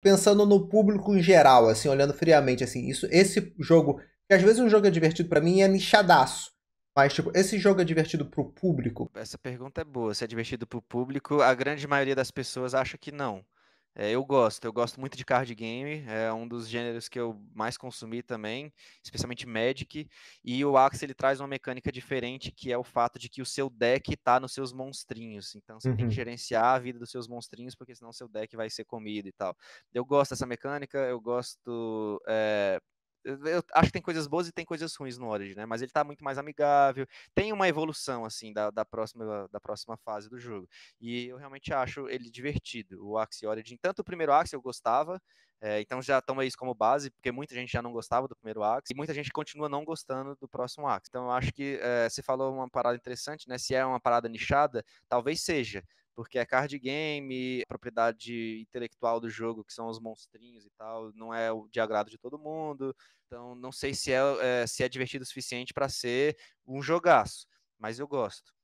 pensando no público em geral, assim, olhando friamente, assim, isso, esse jogo, que às vezes um jogo é divertido para mim é nichadaço. Mas, tipo, esse jogo é divertido pro público? Essa pergunta é boa. Se é divertido pro público, a grande maioria das pessoas acha que não. É, eu gosto, eu gosto muito de card game, é um dos gêneros que eu mais consumi também, especialmente Magic, e o Axe ele traz uma mecânica diferente, que é o fato de que o seu deck está nos seus monstrinhos, então você uhum. tem que uhum. gerenciar a vida dos seus monstrinhos, porque senão seu deck vai ser comido e tal. Eu gosto dessa mecânica, eu gosto é, eu acho que tem coisas boas e tem coisas ruins no Origin, né? Mas ele tá muito mais amigável, tem uma evolução, assim, da, da, próxima, da próxima fase do jogo. E eu realmente acho ele divertido, o Axie Origin. Tanto o primeiro Axie eu gostava, é, então já toma isso como base, porque muita gente já não gostava do primeiro Axie, e muita gente continua não gostando do próximo Axie. Então eu acho que é, você falou uma parada interessante, né? Se é uma parada nichada, talvez seja, porque é card game, propriedade intelectual do jogo, que são os monstrinhos e tal, não é de agrado de todo mundo. Então, não sei se é, é se é divertido o suficiente para ser um jogaço, mas eu gosto.